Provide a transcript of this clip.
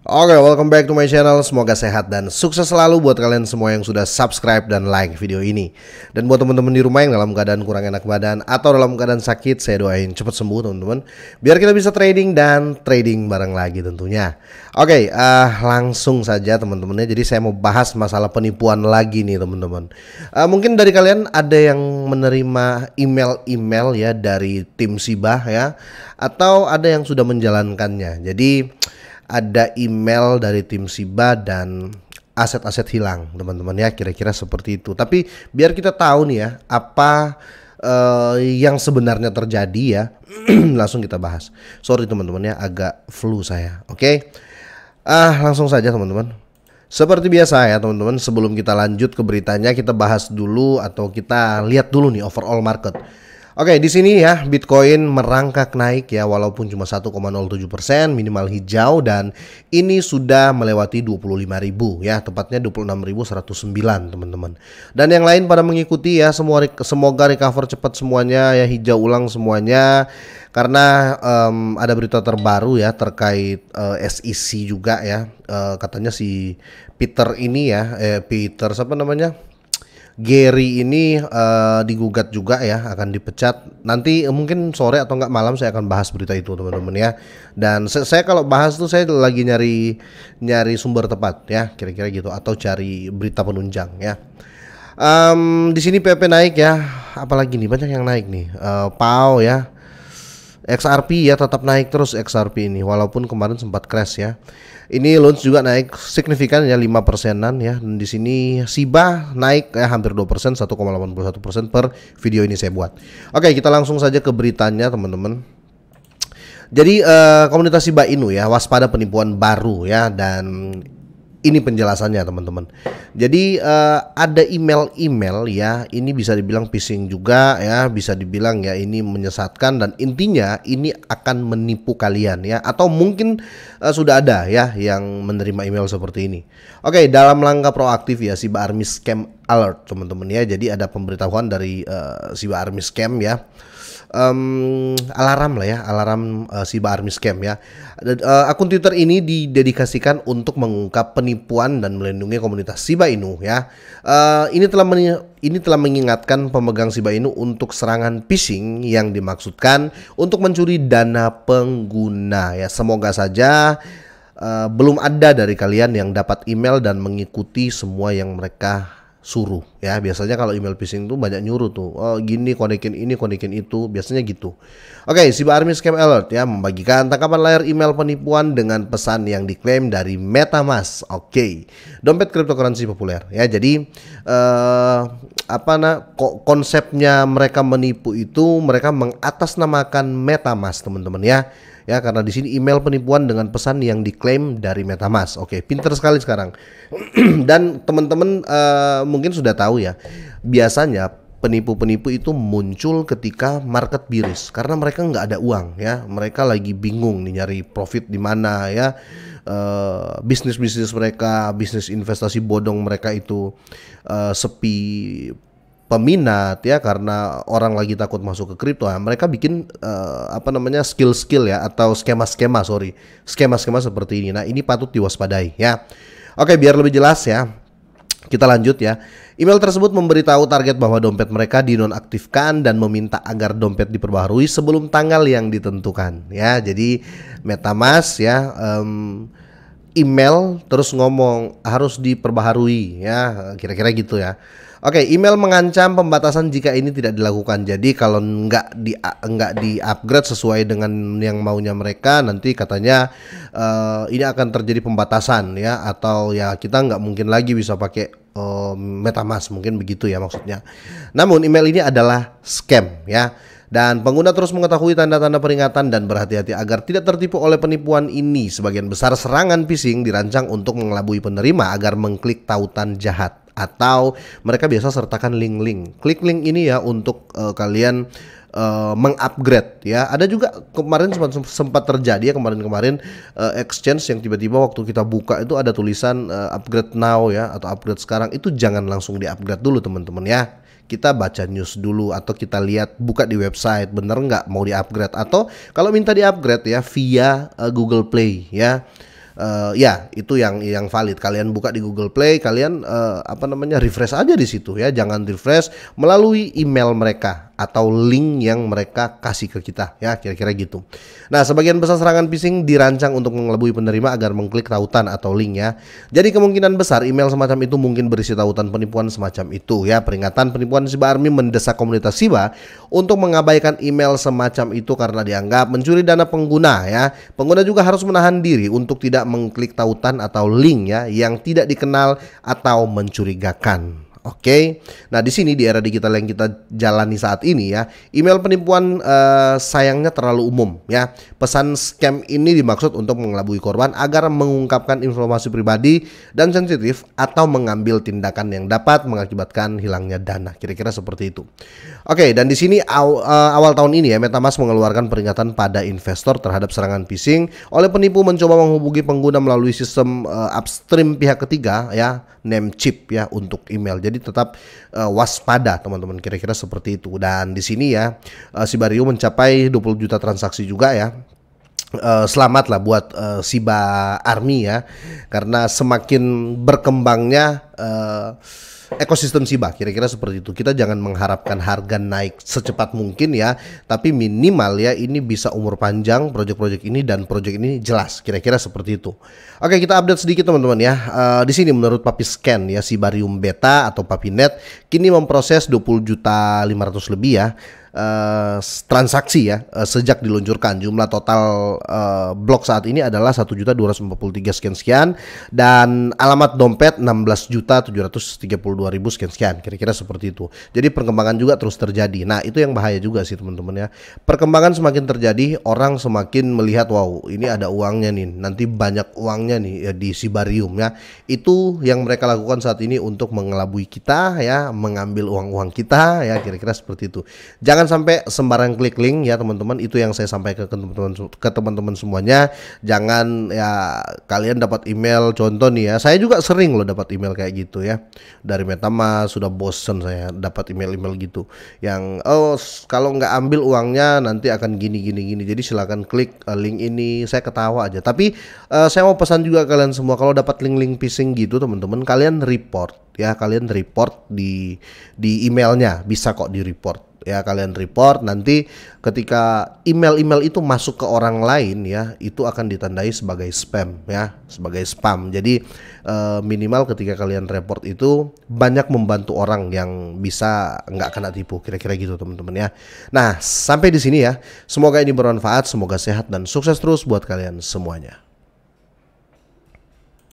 Oke, okay, welcome back to my channel. Semoga sehat dan sukses selalu buat kalian semua yang sudah subscribe dan like video ini. Dan buat teman-teman di rumah yang dalam keadaan kurang enak badan atau dalam keadaan sakit, saya doain cepat sembuh teman-teman. Biar kita bisa trading dan trading bareng lagi tentunya. Oke, okay, uh, eh, langsung saja teman-temannya. Jadi saya mau bahas masalah penipuan lagi nih teman-teman. Uh, mungkin dari kalian ada yang menerima email-email ya dari tim Sibah ya, atau ada yang sudah menjalankannya. Jadi ada email dari tim Siba dan aset-aset hilang, teman-teman ya, kira-kira seperti itu. Tapi biar kita tahu nih ya, apa uh, yang sebenarnya terjadi ya, langsung kita bahas. Sorry teman-teman ya, agak flu saya. Oke. Okay? Ah, langsung saja teman-teman. Seperti biasa ya teman-teman, sebelum kita lanjut ke beritanya, kita bahas dulu atau kita lihat dulu nih overall market. Oke, di sini ya Bitcoin merangkak naik ya walaupun cuma 1,07% minimal hijau dan ini sudah melewati 25.000 ya, tepatnya 26.109 teman-teman. Dan yang lain pada mengikuti ya semua semoga recover cepat semuanya ya hijau ulang semuanya karena um, ada berita terbaru ya terkait uh, eh, SEC juga ya. Uh, katanya si Peter ini ya eh Peter siapa namanya? Gary ini uh, digugat juga ya akan dipecat. Nanti eh, mungkin sore atau enggak malam saya akan bahas berita itu teman-teman ya. Dan saya, saya kalau bahas tuh saya lagi nyari nyari sumber tepat ya kira-kira gitu atau cari berita penunjang ya. Um, di sini PP naik ya. Apalagi nih banyak yang naik nih. Uh, Pau ya. XRP ya tetap naik terus XRP ini walaupun kemarin sempat crash ya. Ini launch juga naik signifikan ya 5 persenan ya. Dan di sini SIBA naik ya hampir 2 persen 1,81 persen per video ini saya buat. Oke kita langsung saja ke beritanya teman-teman. Jadi uh, komunitas SIBA Inu ya waspada penipuan baru ya dan ini penjelasannya teman-teman. Jadi uh, ada email-email ya, ini bisa dibilang phishing juga ya, bisa dibilang ya ini menyesatkan dan intinya ini akan menipu kalian ya atau mungkin uh, sudah ada ya yang menerima email seperti ini. Oke, dalam langkah proaktif ya Siba Army Scam Alert teman-teman ya. Jadi ada pemberitahuan dari uh, eh, Siba Army Scam ya um, alarm lah ya, alarm uh, Siba Army Scam ya. Uh, akun Twitter ini didedikasikan untuk mengungkap penipuan dan melindungi komunitas Siba Inu ya. Uh, ini telah ini telah mengingatkan pemegang Siba Inu untuk serangan phishing yang dimaksudkan untuk mencuri dana pengguna ya. Semoga saja uh, belum ada dari kalian yang dapat email dan mengikuti semua yang mereka suruh ya biasanya kalau email phishing tuh banyak nyuruh tuh oh gini konekin ini konekin itu biasanya gitu oke okay, Siba Army Scam Alert ya membagikan tangkapan layar email penipuan dengan pesan yang diklaim dari MetaMask oke okay. dompet cryptocurrency populer ya jadi eh, apa nak kok konsepnya mereka menipu itu mereka mengatasnamakan MetaMask teman-teman ya ya karena di sini email penipuan dengan pesan yang diklaim dari MetaMask. Oke, pinter sekali sekarang. Dan teman-teman uh, mungkin sudah tahu ya, biasanya penipu-penipu itu muncul ketika market biris karena mereka nggak ada uang ya, mereka lagi bingung nih nyari profit di mana ya. Uh, eh, bisnis bisnis mereka, bisnis investasi bodong mereka itu uh, sepi peminat ya karena orang lagi takut masuk ke kripto ya, mereka bikin uh, apa namanya skill-skill ya atau skema-skema sorry skema-skema seperti ini nah ini patut diwaspadai ya oke biar lebih jelas ya kita lanjut ya email tersebut memberitahu target bahwa dompet mereka dinonaktifkan dan meminta agar dompet diperbaharui sebelum tanggal yang ditentukan ya jadi MetaMask ya um, email terus ngomong harus diperbaharui ya kira-kira gitu ya. Oke, email mengancam pembatasan jika ini tidak dilakukan. Jadi kalau nggak di nggak di upgrade sesuai dengan yang maunya mereka, nanti katanya uh, ini akan terjadi pembatasan ya, atau ya kita nggak mungkin lagi bisa pakai uh, MetaMask mungkin begitu ya maksudnya. Namun email ini adalah scam ya dan pengguna terus mengetahui tanda-tanda peringatan dan berhati-hati agar tidak tertipu oleh penipuan ini. Sebagian besar serangan phishing dirancang untuk mengelabui penerima agar mengklik tautan jahat atau mereka biasa sertakan link-link. Klik link ini ya untuk uh, kalian uh, mengupgrade ya. Ada juga kemarin sempat, sempat terjadi ya kemarin-kemarin uh, exchange yang tiba-tiba waktu kita buka itu ada tulisan uh, upgrade now ya atau upgrade sekarang itu jangan langsung diupgrade dulu teman-teman ya kita baca news dulu atau kita lihat buka di website bener nggak mau di upgrade atau kalau minta di upgrade ya via uh, Google Play ya uh, ya itu yang yang valid kalian buka di Google Play kalian uh, apa namanya refresh aja di situ ya jangan refresh melalui email mereka atau link yang mereka kasih ke kita ya kira-kira gitu. Nah, sebagian besar serangan phishing dirancang untuk mengelabui penerima agar mengklik tautan atau link ya. Jadi kemungkinan besar email semacam itu mungkin berisi tautan penipuan semacam itu ya. Peringatan penipuan Siba Army mendesak komunitas Siba untuk mengabaikan email semacam itu karena dianggap mencuri dana pengguna ya. Pengguna juga harus menahan diri untuk tidak mengklik tautan atau link ya yang tidak dikenal atau mencurigakan. Oke. Okay? Nah, di sini di era digital yang kita jalani saat ini ya, email penipuan uh, sayangnya terlalu umum ya. Pesan scam ini dimaksud untuk mengelabui korban agar mengungkapkan informasi pribadi dan sensitif atau mengambil tindakan yang dapat mengakibatkan hilangnya dana. Kira-kira seperti itu. Oke, okay, dan di sini aw, uh, awal tahun ini ya MetaMask mengeluarkan peringatan pada investor terhadap serangan phishing oleh penipu mencoba menghubungi pengguna melalui sistem uh, upstream pihak ketiga ya, Namecheap ya untuk email. Jadi jadi tetap uh, waspada teman-teman kira-kira seperti itu. Dan di sini ya uh, eh, Sibario mencapai 20 juta transaksi juga ya uh, selamat lah buat uh, Siba Army ya karena semakin berkembangnya uh, ekosistem Siba kira-kira seperti itu. Kita jangan mengharapkan harga naik secepat mungkin ya, tapi minimal ya ini bisa umur panjang proyek-proyek ini dan proyek ini jelas kira-kira seperti itu. Oke, kita update sedikit teman-teman ya. Uh, di sini menurut Papi Scan ya Sibarium Beta atau papi net kini memproses 20 juta 500 lebih ya Eh, transaksi ya uh, sejak diluncurkan. Jumlah total uh, blok saat ini adalah juta 1.243 sekian-sekian dan alamat dompet ribu sekian-sekian. Kira-kira seperti itu. Jadi perkembangan juga terus terjadi. Nah, itu yang bahaya juga sih teman-teman ya. Perkembangan semakin terjadi, orang semakin melihat wow, ini ada uangnya nih. Nanti banyak uangnya nih ya, di Sibarium ya. Itu yang mereka lakukan saat ini untuk mengelabui kita ya, mengambil uang-uang kita ya, kira-kira seperti itu. Jangan jangan sampai sembarang klik link ya teman-teman. Itu yang saya sampaikan ke teman-teman ke teman-teman semuanya. Jangan ya kalian dapat email contoh nih ya. Saya juga sering loh dapat email kayak gitu ya. Dari metama sudah bosen saya dapat email-email gitu yang oh kalau nggak ambil uangnya nanti akan gini gini gini. Jadi silakan klik eh, link ini. Saya ketawa aja. Tapi uh, saya mau pesan juga kalian semua kalau dapat link-link phishing gitu teman-teman, kalian report ya kalian report di di emailnya bisa kok di report ya kalian report nanti ketika email-email itu masuk ke orang lain ya itu akan ditandai sebagai spam ya sebagai spam jadi eh, minimal ketika kalian report itu banyak membantu orang yang bisa nggak kena tipu kira-kira gitu teman-teman ya nah sampai di sini ya semoga ini bermanfaat semoga sehat dan sukses terus buat kalian semuanya